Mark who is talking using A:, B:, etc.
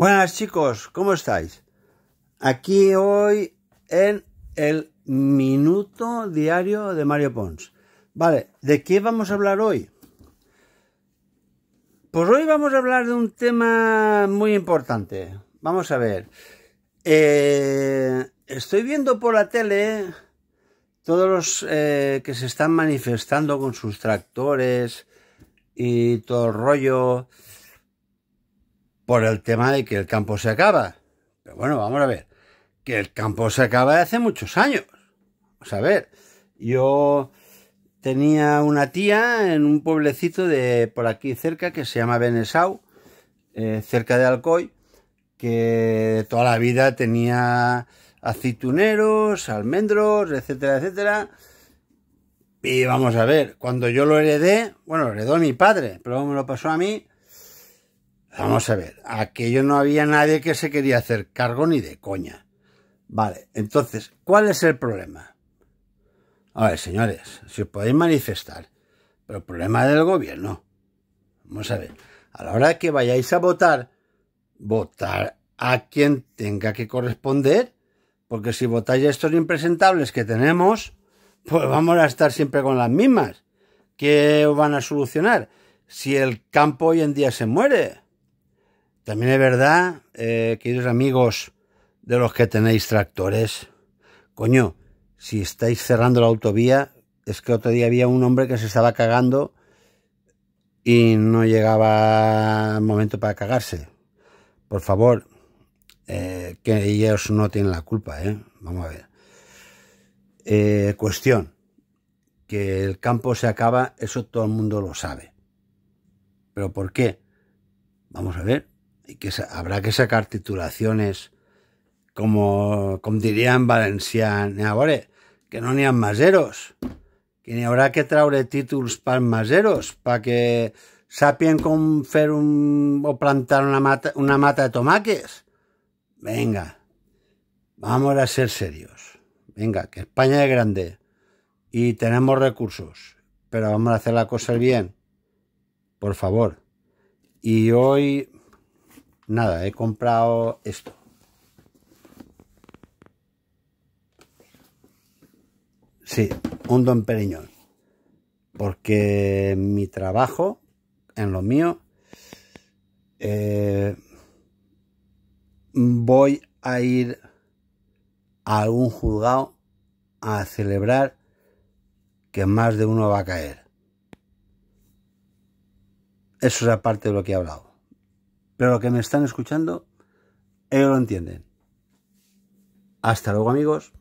A: Buenas chicos, ¿cómo estáis? Aquí hoy en el minuto diario de Mario Pons. Vale, ¿de qué vamos a hablar hoy? Pues hoy vamos a hablar de un tema muy importante. Vamos a ver. Eh, estoy viendo por la tele todos los eh, que se están manifestando con sus tractores y todo el rollo por el tema de que el campo se acaba. Pero bueno, vamos a ver. Que el campo se acaba de hace muchos años. Vamos a ver. Yo tenía una tía en un pueblecito de por aquí cerca que se llama Benesau, eh, cerca de Alcoy, que toda la vida tenía aceituneros, almendros, etcétera, etcétera. Y vamos a ver, cuando yo lo heredé, bueno, lo heredó mi padre, pero me lo pasó a mí, Vamos a ver, aquello no había nadie que se quería hacer cargo ni de coña. Vale, entonces, ¿cuál es el problema? A ver, señores, si os podéis manifestar, pero el problema del gobierno. Vamos a ver, a la hora que vayáis a votar, votar a quien tenga que corresponder, porque si votáis a estos impresentables que tenemos, pues vamos a estar siempre con las mismas. ¿Qué van a solucionar? Si el campo hoy en día se muere, también es verdad, eh, queridos amigos de los que tenéis tractores, coño, si estáis cerrando la autovía, es que otro día había un hombre que se estaba cagando y no llegaba el momento para cagarse. Por favor, eh, que ellos no tienen la culpa, ¿eh? Vamos a ver. Eh, cuestión, que el campo se acaba, eso todo el mundo lo sabe. ¿Pero por qué? Vamos a ver, que habrá que sacar titulaciones como, como dirían valencianos que no ni maseros, que ni habrá que traure títulos para maseros, para que sapien cómo hacer un, o plantar una mata, una mata de tomaques. Venga, vamos a ser serios. Venga, que España es grande y tenemos recursos, pero vamos a hacer la cosa bien, por favor. Y hoy nada, he comprado esto. Sí, un Don Pereñón. Porque mi trabajo, en lo mío, eh, voy a ir a algún juzgado a celebrar que más de uno va a caer. Eso es aparte de lo que he hablado. Pero lo que me están escuchando, ellos lo entienden. Hasta luego amigos.